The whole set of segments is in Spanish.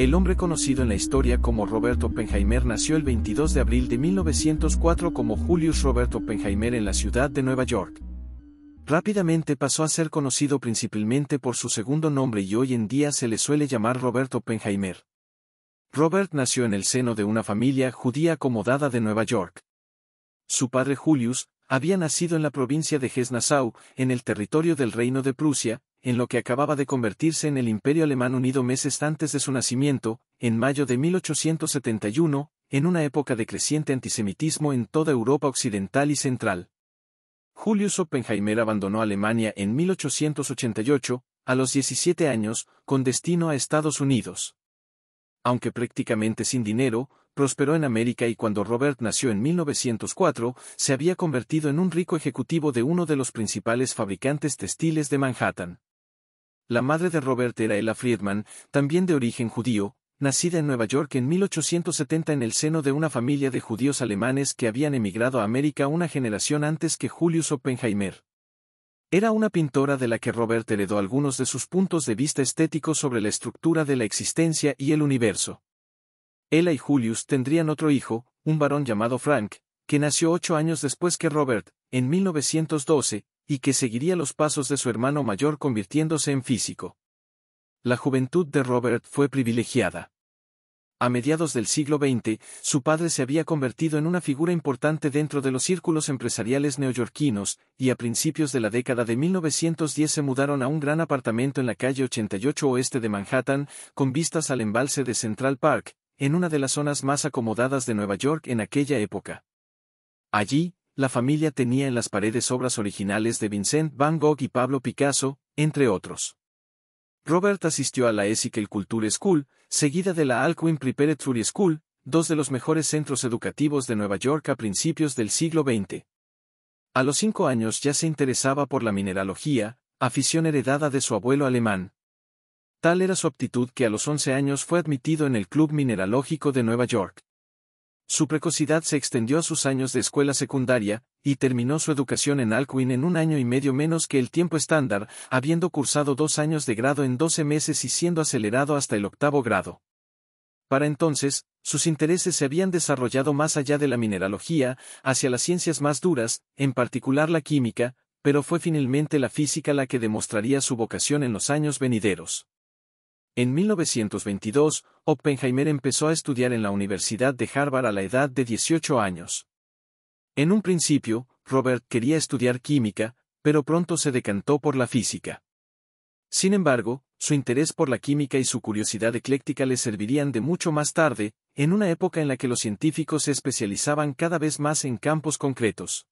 El hombre conocido en la historia como Roberto Oppenheimer nació el 22 de abril de 1904 como Julius Roberto Oppenheimer en la ciudad de Nueva York. Rápidamente pasó a ser conocido principalmente por su segundo nombre y hoy en día se le suele llamar Roberto Oppenheimer. Robert nació en el seno de una familia judía acomodada de Nueva York. Su padre Julius había nacido en la provincia de Gesnazau, en el territorio del Reino de Prusia, en lo que acababa de convertirse en el Imperio Alemán Unido meses antes de su nacimiento, en mayo de 1871, en una época de creciente antisemitismo en toda Europa occidental y central. Julius Oppenheimer abandonó Alemania en 1888, a los 17 años, con destino a Estados Unidos. Aunque prácticamente sin dinero, prosperó en América y cuando Robert nació en 1904, se había convertido en un rico ejecutivo de uno de los principales fabricantes textiles de Manhattan la madre de Robert era Ella Friedman, también de origen judío, nacida en Nueva York en 1870 en el seno de una familia de judíos alemanes que habían emigrado a América una generación antes que Julius Oppenheimer. Era una pintora de la que Robert heredó algunos de sus puntos de vista estéticos sobre la estructura de la existencia y el universo. Ella y Julius tendrían otro hijo, un varón llamado Frank, que nació ocho años después que Robert, en 1912, y que seguiría los pasos de su hermano mayor convirtiéndose en físico. La juventud de Robert fue privilegiada. A mediados del siglo XX, su padre se había convertido en una figura importante dentro de los círculos empresariales neoyorquinos, y a principios de la década de 1910 se mudaron a un gran apartamento en la calle 88 oeste de Manhattan, con vistas al embalse de Central Park, en una de las zonas más acomodadas de Nueva York en aquella época. Allí, la familia tenía en las paredes obras originales de Vincent Van Gogh y Pablo Picasso, entre otros. Robert asistió a la Esichel Culture School, seguida de la Alcuin Preparatory School, dos de los mejores centros educativos de Nueva York a principios del siglo XX. A los cinco años ya se interesaba por la mineralogía, afición heredada de su abuelo alemán. Tal era su aptitud que a los once años fue admitido en el Club Mineralógico de Nueva York. Su precocidad se extendió a sus años de escuela secundaria, y terminó su educación en Alcuin en un año y medio menos que el tiempo estándar, habiendo cursado dos años de grado en doce meses y siendo acelerado hasta el octavo grado. Para entonces, sus intereses se habían desarrollado más allá de la mineralogía, hacia las ciencias más duras, en particular la química, pero fue finalmente la física la que demostraría su vocación en los años venideros. En 1922, Oppenheimer empezó a estudiar en la Universidad de Harvard a la edad de 18 años. En un principio, Robert quería estudiar química, pero pronto se decantó por la física. Sin embargo, su interés por la química y su curiosidad ecléctica le servirían de mucho más tarde, en una época en la que los científicos se especializaban cada vez más en campos concretos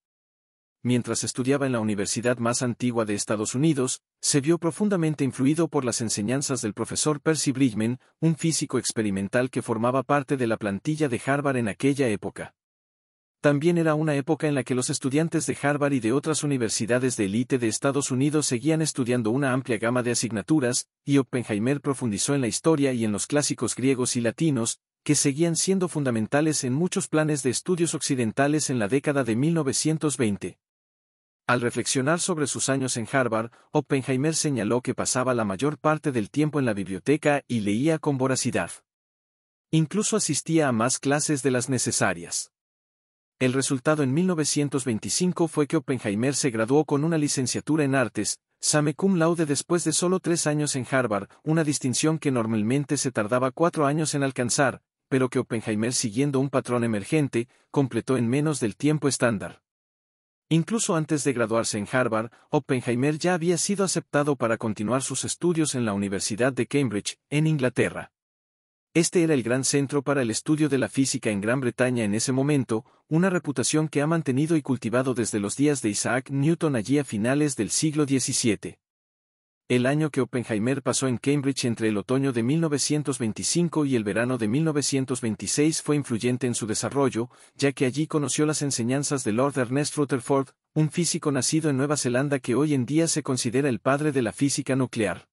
mientras estudiaba en la universidad más antigua de Estados Unidos, se vio profundamente influido por las enseñanzas del profesor Percy Bridgman, un físico experimental que formaba parte de la plantilla de Harvard en aquella época. También era una época en la que los estudiantes de Harvard y de otras universidades de élite de Estados Unidos seguían estudiando una amplia gama de asignaturas, y Oppenheimer profundizó en la historia y en los clásicos griegos y latinos, que seguían siendo fundamentales en muchos planes de estudios occidentales en la década de 1920. Al reflexionar sobre sus años en Harvard, Oppenheimer señaló que pasaba la mayor parte del tiempo en la biblioteca y leía con voracidad. Incluso asistía a más clases de las necesarias. El resultado en 1925 fue que Oppenheimer se graduó con una licenciatura en artes, same cum laude después de solo tres años en Harvard, una distinción que normalmente se tardaba cuatro años en alcanzar, pero que Oppenheimer siguiendo un patrón emergente, completó en menos del tiempo estándar. Incluso antes de graduarse en Harvard, Oppenheimer ya había sido aceptado para continuar sus estudios en la Universidad de Cambridge, en Inglaterra. Este era el gran centro para el estudio de la física en Gran Bretaña en ese momento, una reputación que ha mantenido y cultivado desde los días de Isaac Newton allí a finales del siglo XVII. El año que Oppenheimer pasó en Cambridge entre el otoño de 1925 y el verano de 1926 fue influyente en su desarrollo, ya que allí conoció las enseñanzas de Lord Ernest Rutherford, un físico nacido en Nueva Zelanda que hoy en día se considera el padre de la física nuclear.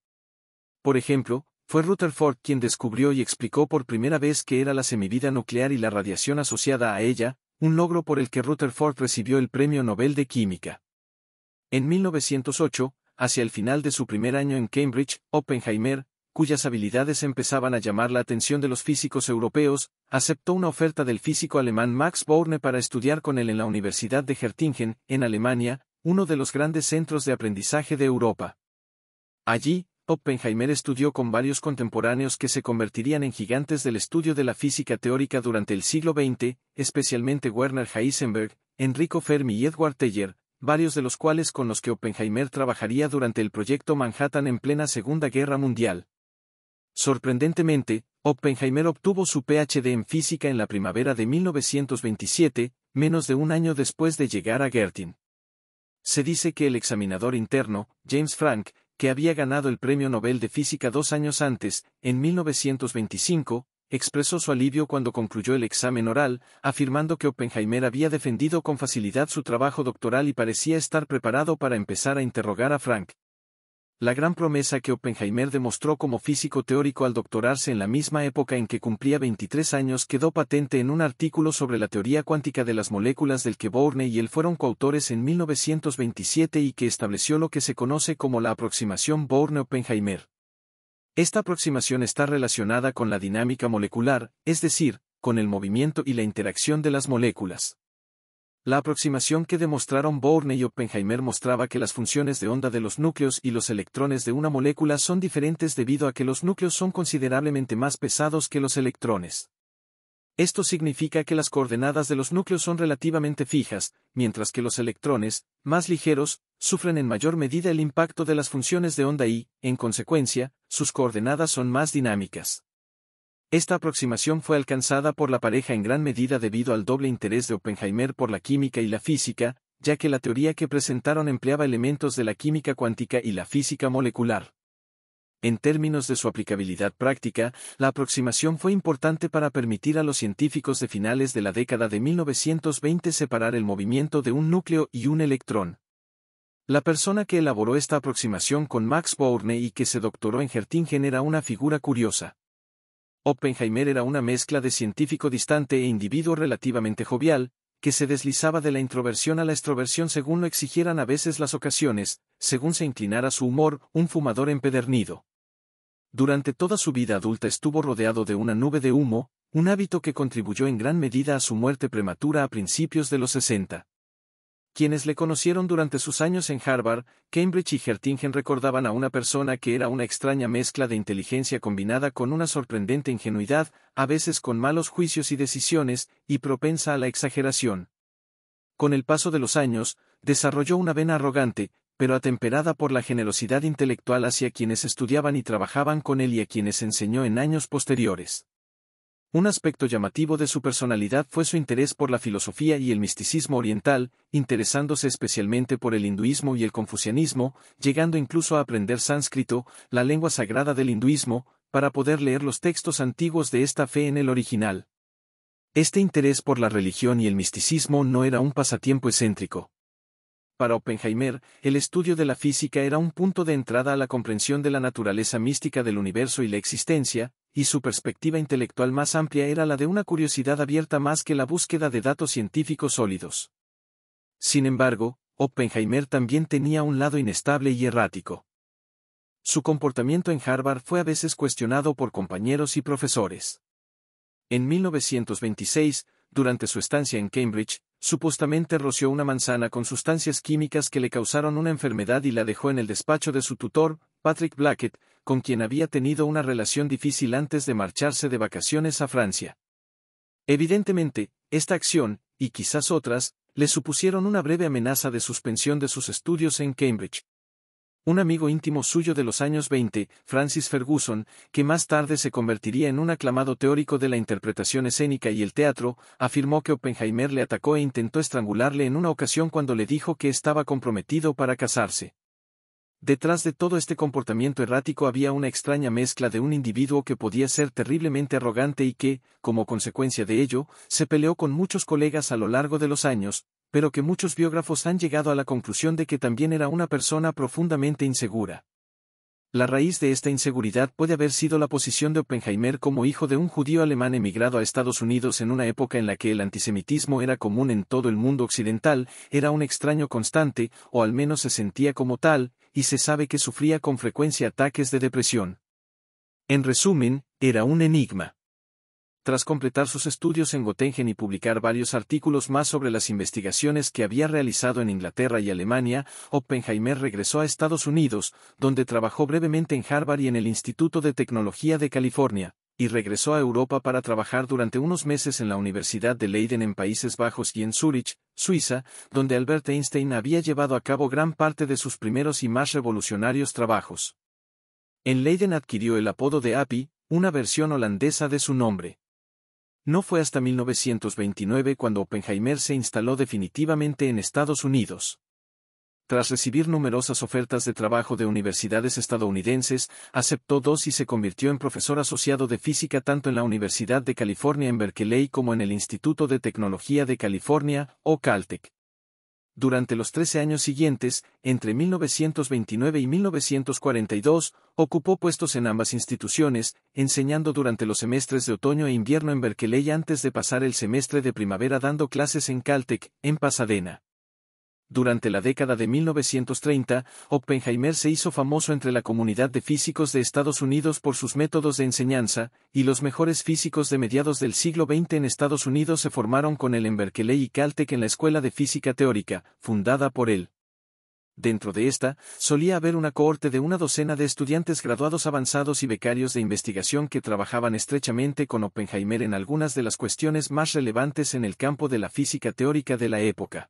Por ejemplo, fue Rutherford quien descubrió y explicó por primera vez qué era la semivida nuclear y la radiación asociada a ella, un logro por el que Rutherford recibió el Premio Nobel de Química. En 1908, hacia el final de su primer año en Cambridge, Oppenheimer, cuyas habilidades empezaban a llamar la atención de los físicos europeos, aceptó una oferta del físico alemán Max Borne para estudiar con él en la Universidad de Hertingen, en Alemania, uno de los grandes centros de aprendizaje de Europa. Allí, Oppenheimer estudió con varios contemporáneos que se convertirían en gigantes del estudio de la física teórica durante el siglo XX, especialmente Werner Heisenberg, Enrico Fermi y Edward Teller, varios de los cuales con los que Oppenheimer trabajaría durante el proyecto Manhattan en plena Segunda Guerra Mundial. Sorprendentemente, Oppenheimer obtuvo su PhD en física en la primavera de 1927, menos de un año después de llegar a Gertin. Se dice que el examinador interno, James Frank, que había ganado el Premio Nobel de Física dos años antes, en 1925, expresó su alivio cuando concluyó el examen oral, afirmando que Oppenheimer había defendido con facilidad su trabajo doctoral y parecía estar preparado para empezar a interrogar a Frank. La gran promesa que Oppenheimer demostró como físico teórico al doctorarse en la misma época en que cumplía 23 años quedó patente en un artículo sobre la teoría cuántica de las moléculas del que Bourne y él fueron coautores en 1927 y que estableció lo que se conoce como la aproximación Bourne-Oppenheimer. Esta aproximación está relacionada con la dinámica molecular, es decir, con el movimiento y la interacción de las moléculas. La aproximación que demostraron Bourne y Oppenheimer mostraba que las funciones de onda de los núcleos y los electrones de una molécula son diferentes debido a que los núcleos son considerablemente más pesados que los electrones. Esto significa que las coordenadas de los núcleos son relativamente fijas, mientras que los electrones, más ligeros, sufren en mayor medida el impacto de las funciones de onda y, en consecuencia, sus coordenadas son más dinámicas. Esta aproximación fue alcanzada por la pareja en gran medida debido al doble interés de Oppenheimer por la química y la física, ya que la teoría que presentaron empleaba elementos de la química cuántica y la física molecular. En términos de su aplicabilidad práctica, la aproximación fue importante para permitir a los científicos de finales de la década de 1920 separar el movimiento de un núcleo y un electrón, la persona que elaboró esta aproximación con Max Bourne y que se doctoró en Hertingen era una figura curiosa. Oppenheimer era una mezcla de científico distante e individuo relativamente jovial, que se deslizaba de la introversión a la extroversión según lo exigieran a veces las ocasiones, según se inclinara su humor, un fumador empedernido. Durante toda su vida adulta estuvo rodeado de una nube de humo, un hábito que contribuyó en gran medida a su muerte prematura a principios de los 60. Quienes le conocieron durante sus años en Harvard, Cambridge y Hertingen recordaban a una persona que era una extraña mezcla de inteligencia combinada con una sorprendente ingenuidad, a veces con malos juicios y decisiones, y propensa a la exageración. Con el paso de los años, desarrolló una vena arrogante, pero atemperada por la generosidad intelectual hacia quienes estudiaban y trabajaban con él y a quienes enseñó en años posteriores. Un aspecto llamativo de su personalidad fue su interés por la filosofía y el misticismo oriental, interesándose especialmente por el hinduismo y el confucianismo, llegando incluso a aprender sánscrito, la lengua sagrada del hinduismo, para poder leer los textos antiguos de esta fe en el original. Este interés por la religión y el misticismo no era un pasatiempo excéntrico. Para Oppenheimer, el estudio de la física era un punto de entrada a la comprensión de la naturaleza mística del universo y la existencia, y su perspectiva intelectual más amplia era la de una curiosidad abierta más que la búsqueda de datos científicos sólidos. Sin embargo, Oppenheimer también tenía un lado inestable y errático. Su comportamiento en Harvard fue a veces cuestionado por compañeros y profesores. En 1926, durante su estancia en Cambridge, supuestamente roció una manzana con sustancias químicas que le causaron una enfermedad y la dejó en el despacho de su tutor, Patrick Blackett, con quien había tenido una relación difícil antes de marcharse de vacaciones a Francia. Evidentemente, esta acción, y quizás otras, le supusieron una breve amenaza de suspensión de sus estudios en Cambridge. Un amigo íntimo suyo de los años 20, Francis Ferguson, que más tarde se convertiría en un aclamado teórico de la interpretación escénica y el teatro, afirmó que Oppenheimer le atacó e intentó estrangularle en una ocasión cuando le dijo que estaba comprometido para casarse. Detrás de todo este comportamiento errático había una extraña mezcla de un individuo que podía ser terriblemente arrogante y que, como consecuencia de ello, se peleó con muchos colegas a lo largo de los años, pero que muchos biógrafos han llegado a la conclusión de que también era una persona profundamente insegura. La raíz de esta inseguridad puede haber sido la posición de Oppenheimer como hijo de un judío alemán emigrado a Estados Unidos en una época en la que el antisemitismo era común en todo el mundo occidental, era un extraño constante, o al menos se sentía como tal, y se sabe que sufría con frecuencia ataques de depresión. En resumen, era un enigma. Tras completar sus estudios en Göttingen y publicar varios artículos más sobre las investigaciones que había realizado en Inglaterra y Alemania, Oppenheimer regresó a Estados Unidos, donde trabajó brevemente en Harvard y en el Instituto de Tecnología de California y regresó a Europa para trabajar durante unos meses en la Universidad de Leiden en Países Bajos y en Zúrich, Suiza, donde Albert Einstein había llevado a cabo gran parte de sus primeros y más revolucionarios trabajos. En Leiden adquirió el apodo de API, una versión holandesa de su nombre. No fue hasta 1929 cuando Oppenheimer se instaló definitivamente en Estados Unidos tras recibir numerosas ofertas de trabajo de universidades estadounidenses, aceptó dos y se convirtió en profesor asociado de física tanto en la Universidad de California en Berkeley como en el Instituto de Tecnología de California, o Caltech. Durante los 13 años siguientes, entre 1929 y 1942, ocupó puestos en ambas instituciones, enseñando durante los semestres de otoño e invierno en Berkeley antes de pasar el semestre de primavera dando clases en Caltech, en Pasadena. Durante la década de 1930, Oppenheimer se hizo famoso entre la comunidad de físicos de Estados Unidos por sus métodos de enseñanza, y los mejores físicos de mediados del siglo XX en Estados Unidos se formaron con el en Berkeley y Caltech en la Escuela de Física Teórica, fundada por él. Dentro de esta, solía haber una cohorte de una docena de estudiantes graduados avanzados y becarios de investigación que trabajaban estrechamente con Oppenheimer en algunas de las cuestiones más relevantes en el campo de la física teórica de la época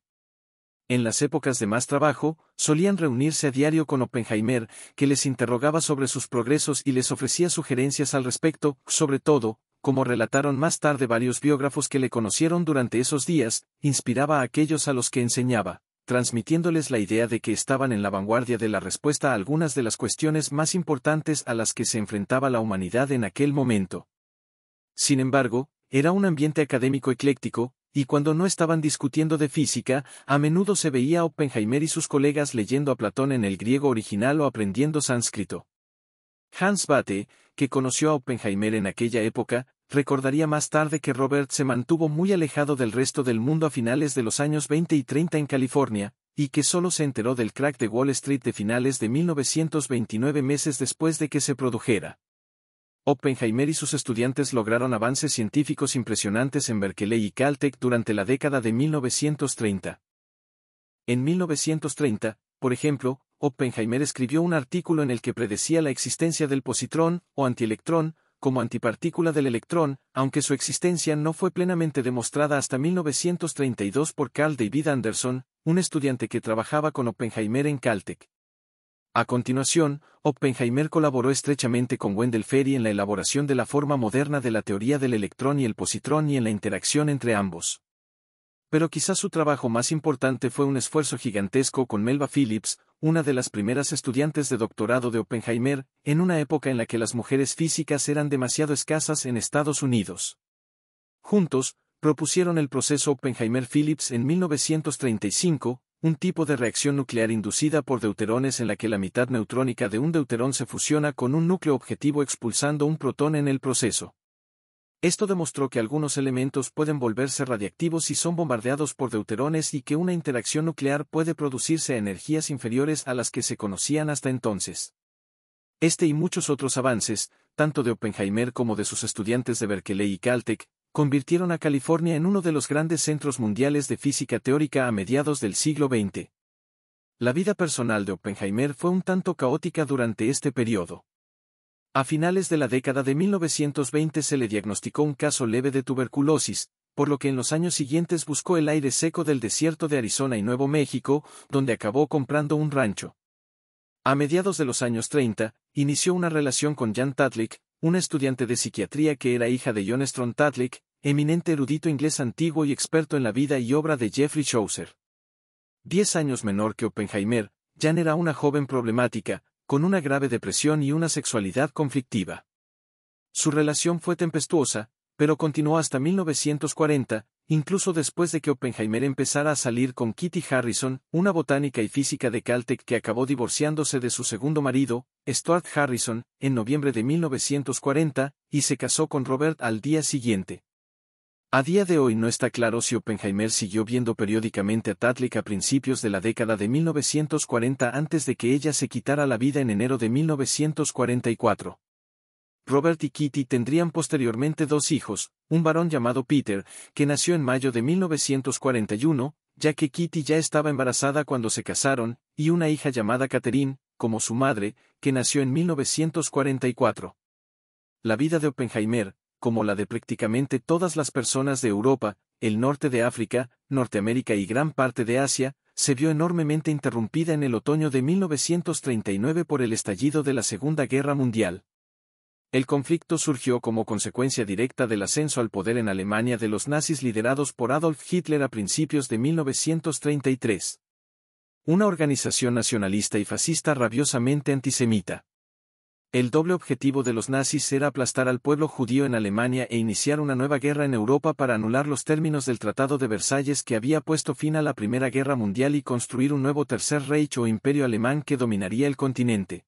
en las épocas de más trabajo, solían reunirse a diario con Oppenheimer, que les interrogaba sobre sus progresos y les ofrecía sugerencias al respecto, sobre todo, como relataron más tarde varios biógrafos que le conocieron durante esos días, inspiraba a aquellos a los que enseñaba, transmitiéndoles la idea de que estaban en la vanguardia de la respuesta a algunas de las cuestiones más importantes a las que se enfrentaba la humanidad en aquel momento. Sin embargo, era un ambiente académico ecléctico, y cuando no estaban discutiendo de física, a menudo se veía a Oppenheimer y sus colegas leyendo a Platón en el griego original o aprendiendo sánscrito. Hans Bate, que conoció a Oppenheimer en aquella época, recordaría más tarde que Robert se mantuvo muy alejado del resto del mundo a finales de los años 20 y 30 en California, y que solo se enteró del crack de Wall Street de finales de 1929 meses después de que se produjera. Oppenheimer y sus estudiantes lograron avances científicos impresionantes en Berkeley y Caltech durante la década de 1930. En 1930, por ejemplo, Oppenheimer escribió un artículo en el que predecía la existencia del positrón, o antielectrón, como antipartícula del electrón, aunque su existencia no fue plenamente demostrada hasta 1932 por Carl David Anderson, un estudiante que trabajaba con Oppenheimer en Caltech. A continuación, Oppenheimer colaboró estrechamente con Wendell Ferry en la elaboración de la forma moderna de la teoría del electrón y el positrón y en la interacción entre ambos. Pero quizás su trabajo más importante fue un esfuerzo gigantesco con Melba Phillips, una de las primeras estudiantes de doctorado de Oppenheimer, en una época en la que las mujeres físicas eran demasiado escasas en Estados Unidos. Juntos, propusieron el proceso Oppenheimer-Phillips en 1935, un tipo de reacción nuclear inducida por deuterones en la que la mitad neutrónica de un deuterón se fusiona con un núcleo objetivo expulsando un protón en el proceso. Esto demostró que algunos elementos pueden volverse radiactivos si son bombardeados por deuterones y que una interacción nuclear puede producirse a energías inferiores a las que se conocían hasta entonces. Este y muchos otros avances, tanto de Oppenheimer como de sus estudiantes de Berkeley y Caltech, convirtieron a California en uno de los grandes centros mundiales de física teórica a mediados del siglo XX. La vida personal de Oppenheimer fue un tanto caótica durante este periodo. A finales de la década de 1920 se le diagnosticó un caso leve de tuberculosis, por lo que en los años siguientes buscó el aire seco del desierto de Arizona y Nuevo México, donde acabó comprando un rancho. A mediados de los años 30, inició una relación con Jan Tatlick, una estudiante de psiquiatría que era hija de John Strontatlick, eminente erudito inglés antiguo y experto en la vida y obra de Jeffrey Chaucer. Diez años menor que Oppenheimer, Jan era una joven problemática, con una grave depresión y una sexualidad conflictiva. Su relación fue tempestuosa, pero continuó hasta 1940, Incluso después de que Oppenheimer empezara a salir con Kitty Harrison, una botánica y física de Caltech que acabó divorciándose de su segundo marido, Stuart Harrison, en noviembre de 1940, y se casó con Robert al día siguiente. A día de hoy no está claro si Oppenheimer siguió viendo periódicamente a Tatlick a principios de la década de 1940 antes de que ella se quitara la vida en enero de 1944. Robert y Kitty tendrían posteriormente dos hijos, un varón llamado Peter, que nació en mayo de 1941, ya que Kitty ya estaba embarazada cuando se casaron, y una hija llamada Catherine, como su madre, que nació en 1944. La vida de Oppenheimer, como la de prácticamente todas las personas de Europa, el norte de África, Norteamérica y gran parte de Asia, se vio enormemente interrumpida en el otoño de 1939 por el estallido de la Segunda Guerra Mundial. El conflicto surgió como consecuencia directa del ascenso al poder en Alemania de los nazis liderados por Adolf Hitler a principios de 1933. Una organización nacionalista y fascista rabiosamente antisemita. El doble objetivo de los nazis era aplastar al pueblo judío en Alemania e iniciar una nueva guerra en Europa para anular los términos del Tratado de Versalles que había puesto fin a la Primera Guerra Mundial y construir un nuevo Tercer Reich o Imperio Alemán que dominaría el continente.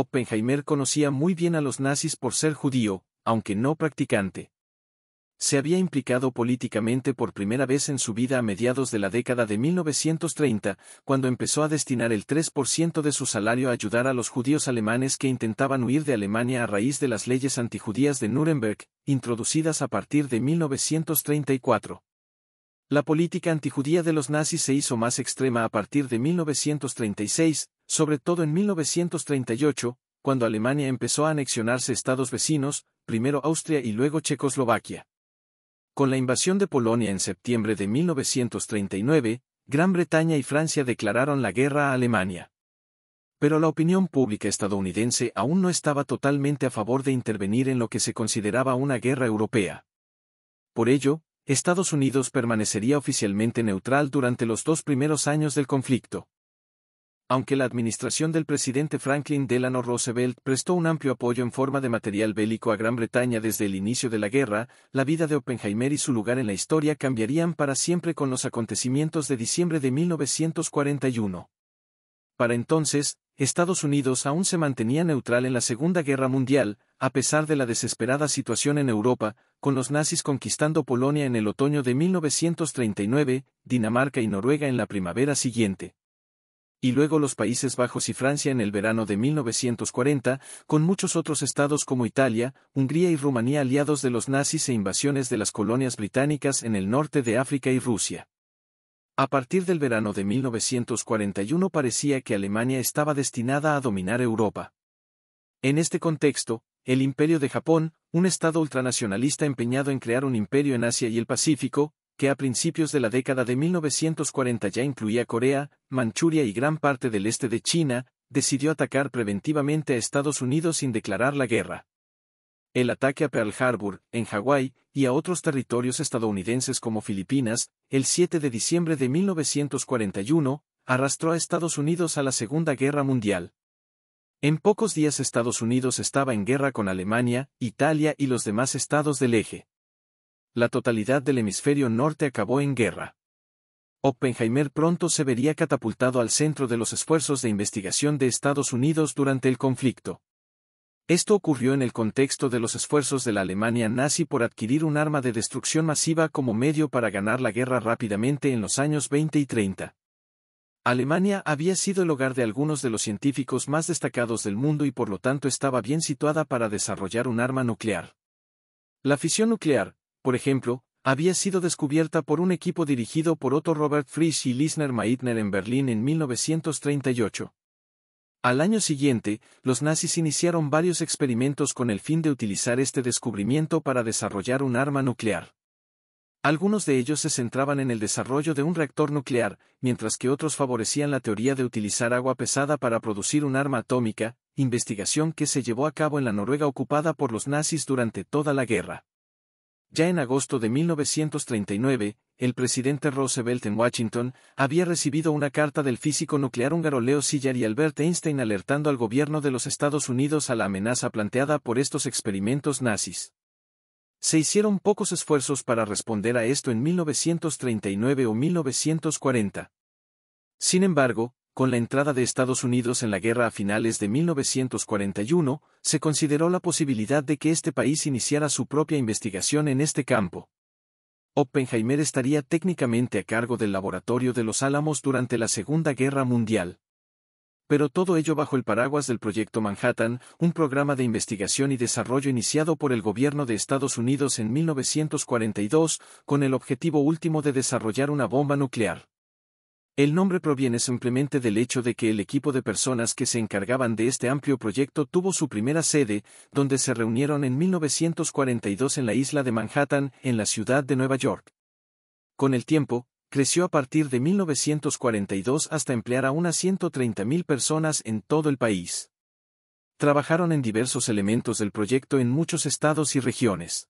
Oppenheimer conocía muy bien a los nazis por ser judío, aunque no practicante. Se había implicado políticamente por primera vez en su vida a mediados de la década de 1930, cuando empezó a destinar el 3% de su salario a ayudar a los judíos alemanes que intentaban huir de Alemania a raíz de las leyes antijudías de Nuremberg, introducidas a partir de 1934. La política antijudía de los nazis se hizo más extrema a partir de 1936, sobre todo en 1938, cuando Alemania empezó a anexionarse estados vecinos, primero Austria y luego Checoslovaquia. Con la invasión de Polonia en septiembre de 1939, Gran Bretaña y Francia declararon la guerra a Alemania. Pero la opinión pública estadounidense aún no estaba totalmente a favor de intervenir en lo que se consideraba una guerra europea. Por ello, Estados Unidos permanecería oficialmente neutral durante los dos primeros años del conflicto aunque la administración del presidente Franklin Delano Roosevelt prestó un amplio apoyo en forma de material bélico a Gran Bretaña desde el inicio de la guerra, la vida de Oppenheimer y su lugar en la historia cambiarían para siempre con los acontecimientos de diciembre de 1941. Para entonces, Estados Unidos aún se mantenía neutral en la Segunda Guerra Mundial, a pesar de la desesperada situación en Europa, con los nazis conquistando Polonia en el otoño de 1939, Dinamarca y Noruega en la primavera siguiente y luego los Países Bajos y Francia en el verano de 1940, con muchos otros estados como Italia, Hungría y Rumanía aliados de los nazis e invasiones de las colonias británicas en el norte de África y Rusia. A partir del verano de 1941 parecía que Alemania estaba destinada a dominar Europa. En este contexto, el Imperio de Japón, un estado ultranacionalista empeñado en crear un imperio en Asia y el Pacífico, que a principios de la década de 1940 ya incluía Corea, Manchuria y gran parte del este de China, decidió atacar preventivamente a Estados Unidos sin declarar la guerra. El ataque a Pearl Harbor, en Hawái, y a otros territorios estadounidenses como Filipinas, el 7 de diciembre de 1941, arrastró a Estados Unidos a la Segunda Guerra Mundial. En pocos días Estados Unidos estaba en guerra con Alemania, Italia y los demás estados del eje la totalidad del hemisferio norte acabó en guerra. Oppenheimer pronto se vería catapultado al centro de los esfuerzos de investigación de Estados Unidos durante el conflicto. Esto ocurrió en el contexto de los esfuerzos de la Alemania nazi por adquirir un arma de destrucción masiva como medio para ganar la guerra rápidamente en los años 20 y 30. Alemania había sido el hogar de algunos de los científicos más destacados del mundo y por lo tanto estaba bien situada para desarrollar un arma nuclear. La fisión nuclear, por ejemplo, había sido descubierta por un equipo dirigido por Otto Robert Frisch y Lisner Meitner en Berlín en 1938. Al año siguiente, los nazis iniciaron varios experimentos con el fin de utilizar este descubrimiento para desarrollar un arma nuclear. Algunos de ellos se centraban en el desarrollo de un reactor nuclear, mientras que otros favorecían la teoría de utilizar agua pesada para producir un arma atómica, investigación que se llevó a cabo en la Noruega ocupada por los nazis durante toda la guerra. Ya en agosto de 1939, el presidente Roosevelt en Washington había recibido una carta del físico nuclear húngaro Leo Szilard y Albert Einstein alertando al gobierno de los Estados Unidos a la amenaza planteada por estos experimentos nazis. Se hicieron pocos esfuerzos para responder a esto en 1939 o 1940. Sin embargo, con la entrada de Estados Unidos en la guerra a finales de 1941, se consideró la posibilidad de que este país iniciara su propia investigación en este campo. Oppenheimer estaría técnicamente a cargo del laboratorio de los Álamos durante la Segunda Guerra Mundial. Pero todo ello bajo el paraguas del Proyecto Manhattan, un programa de investigación y desarrollo iniciado por el gobierno de Estados Unidos en 1942, con el objetivo último de desarrollar una bomba nuclear. El nombre proviene simplemente del hecho de que el equipo de personas que se encargaban de este amplio proyecto tuvo su primera sede, donde se reunieron en 1942 en la isla de Manhattan, en la ciudad de Nueva York. Con el tiempo, creció a partir de 1942 hasta emplear a unas 130.000 personas en todo el país. Trabajaron en diversos elementos del proyecto en muchos estados y regiones.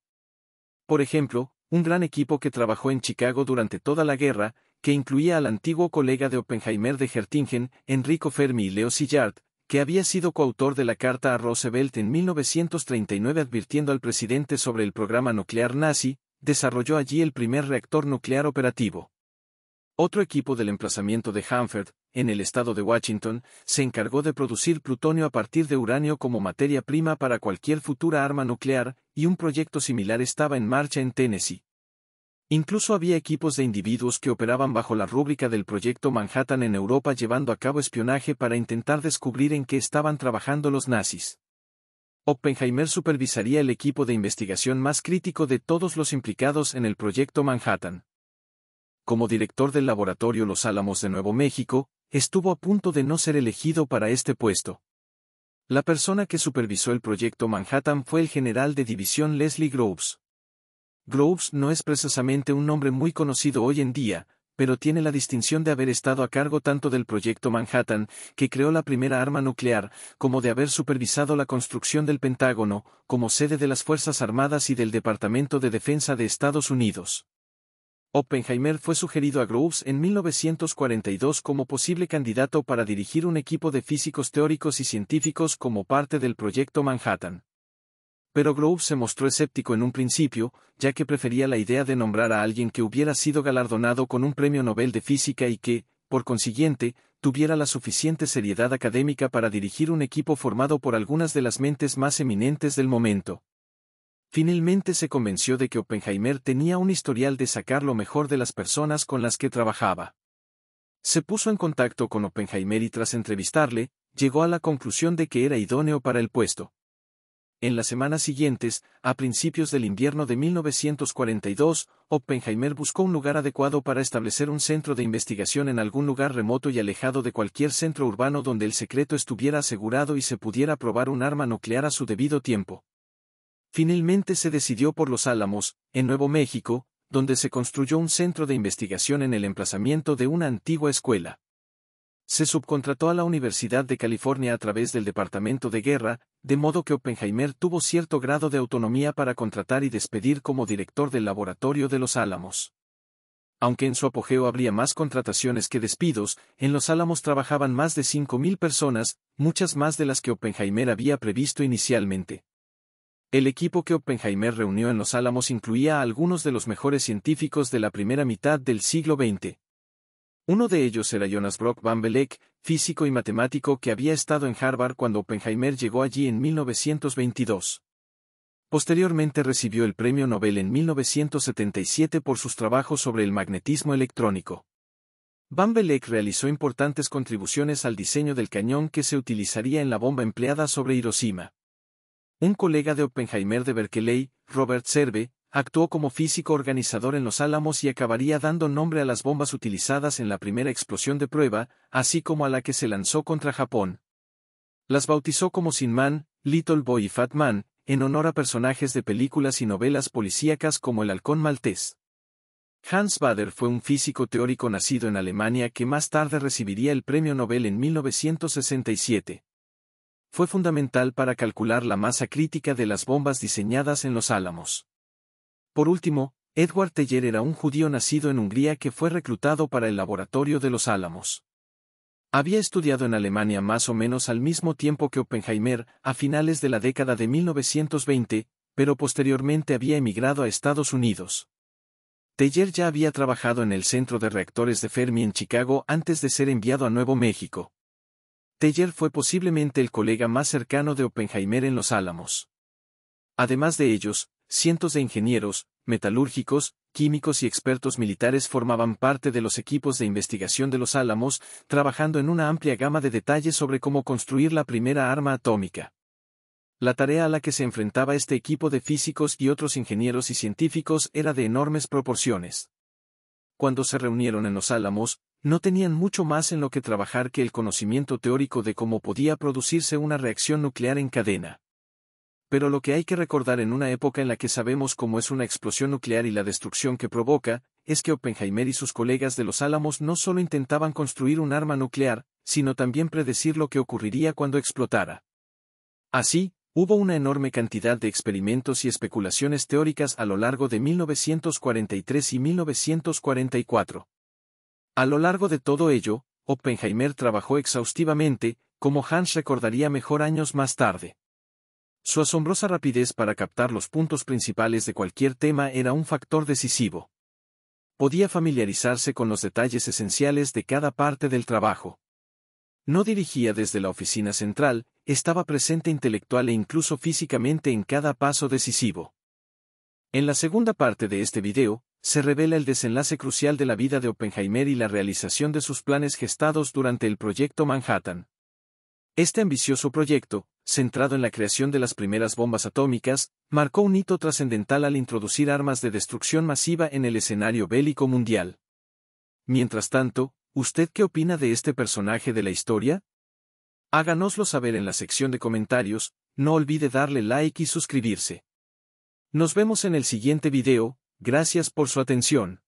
Por ejemplo, un gran equipo que trabajó en Chicago durante toda la guerra, que incluía al antiguo colega de Oppenheimer de Hertingen, Enrico Fermi y Leo Sillard, que había sido coautor de la carta a Roosevelt en 1939 advirtiendo al presidente sobre el programa nuclear nazi, desarrolló allí el primer reactor nuclear operativo. Otro equipo del emplazamiento de Hanford, en el estado de Washington, se encargó de producir plutonio a partir de uranio como materia prima para cualquier futura arma nuclear, y un proyecto similar estaba en marcha en Tennessee. Incluso había equipos de individuos que operaban bajo la rúbrica del Proyecto Manhattan en Europa llevando a cabo espionaje para intentar descubrir en qué estaban trabajando los nazis. Oppenheimer supervisaría el equipo de investigación más crítico de todos los implicados en el Proyecto Manhattan. Como director del laboratorio Los Álamos de Nuevo México, estuvo a punto de no ser elegido para este puesto. La persona que supervisó el Proyecto Manhattan fue el general de división Leslie Groves. Groves no es precisamente un nombre muy conocido hoy en día, pero tiene la distinción de haber estado a cargo tanto del proyecto Manhattan, que creó la primera arma nuclear, como de haber supervisado la construcción del Pentágono, como sede de las Fuerzas Armadas y del Departamento de Defensa de Estados Unidos. Oppenheimer fue sugerido a Groves en 1942 como posible candidato para dirigir un equipo de físicos teóricos y científicos como parte del proyecto Manhattan. Pero Grove se mostró escéptico en un principio, ya que prefería la idea de nombrar a alguien que hubiera sido galardonado con un premio Nobel de Física y que, por consiguiente, tuviera la suficiente seriedad académica para dirigir un equipo formado por algunas de las mentes más eminentes del momento. Finalmente se convenció de que Oppenheimer tenía un historial de sacar lo mejor de las personas con las que trabajaba. Se puso en contacto con Oppenheimer y tras entrevistarle, llegó a la conclusión de que era idóneo para el puesto. En las semanas siguientes, a principios del invierno de 1942, Oppenheimer buscó un lugar adecuado para establecer un centro de investigación en algún lugar remoto y alejado de cualquier centro urbano donde el secreto estuviera asegurado y se pudiera probar un arma nuclear a su debido tiempo. Finalmente se decidió por Los Álamos, en Nuevo México, donde se construyó un centro de investigación en el emplazamiento de una antigua escuela. Se subcontrató a la Universidad de California a través del Departamento de Guerra, de modo que Oppenheimer tuvo cierto grado de autonomía para contratar y despedir como director del Laboratorio de los Álamos. Aunque en su apogeo habría más contrataciones que despidos, en los Álamos trabajaban más de 5.000 personas, muchas más de las que Oppenheimer había previsto inicialmente. El equipo que Oppenheimer reunió en los Álamos incluía a algunos de los mejores científicos de la primera mitad del siglo XX. Uno de ellos era Jonas Brock van Beleck, físico y matemático que había estado en Harvard cuando Oppenheimer llegó allí en 1922. Posteriormente recibió el Premio Nobel en 1977 por sus trabajos sobre el magnetismo electrónico. Van Beleck realizó importantes contribuciones al diseño del cañón que se utilizaría en la bomba empleada sobre Hiroshima. Un colega de Oppenheimer de Berkeley, Robert Serve, Actuó como físico organizador en Los Álamos y acabaría dando nombre a las bombas utilizadas en la primera explosión de prueba, así como a la que se lanzó contra Japón. Las bautizó como Sin Man, Little Boy y Fat Man, en honor a personajes de películas y novelas policíacas como El Halcón Maltés. Hans Bader fue un físico teórico nacido en Alemania que más tarde recibiría el premio Nobel en 1967. Fue fundamental para calcular la masa crítica de las bombas diseñadas en los Álamos. Por último, Edward Teller era un judío nacido en Hungría que fue reclutado para el laboratorio de los Álamos. Había estudiado en Alemania más o menos al mismo tiempo que Oppenheimer, a finales de la década de 1920, pero posteriormente había emigrado a Estados Unidos. Teller ya había trabajado en el Centro de Reactores de Fermi en Chicago antes de ser enviado a Nuevo México. Teller fue posiblemente el colega más cercano de Oppenheimer en Los Álamos. Además de ellos, cientos de ingenieros, metalúrgicos, químicos y expertos militares formaban parte de los equipos de investigación de los Álamos, trabajando en una amplia gama de detalles sobre cómo construir la primera arma atómica. La tarea a la que se enfrentaba este equipo de físicos y otros ingenieros y científicos era de enormes proporciones. Cuando se reunieron en los Álamos, no tenían mucho más en lo que trabajar que el conocimiento teórico de cómo podía producirse una reacción nuclear en cadena pero lo que hay que recordar en una época en la que sabemos cómo es una explosión nuclear y la destrucción que provoca, es que Oppenheimer y sus colegas de los Álamos no solo intentaban construir un arma nuclear, sino también predecir lo que ocurriría cuando explotara. Así, hubo una enorme cantidad de experimentos y especulaciones teóricas a lo largo de 1943 y 1944. A lo largo de todo ello, Oppenheimer trabajó exhaustivamente, como Hans recordaría mejor años más tarde. Su asombrosa rapidez para captar los puntos principales de cualquier tema era un factor decisivo. Podía familiarizarse con los detalles esenciales de cada parte del trabajo. No dirigía desde la oficina central, estaba presente intelectual e incluso físicamente en cada paso decisivo. En la segunda parte de este video, se revela el desenlace crucial de la vida de Oppenheimer y la realización de sus planes gestados durante el proyecto Manhattan. Este ambicioso proyecto, centrado en la creación de las primeras bombas atómicas, marcó un hito trascendental al introducir armas de destrucción masiva en el escenario bélico mundial. Mientras tanto, ¿usted qué opina de este personaje de la historia? Háganoslo saber en la sección de comentarios, no olvide darle like y suscribirse. Nos vemos en el siguiente video, gracias por su atención.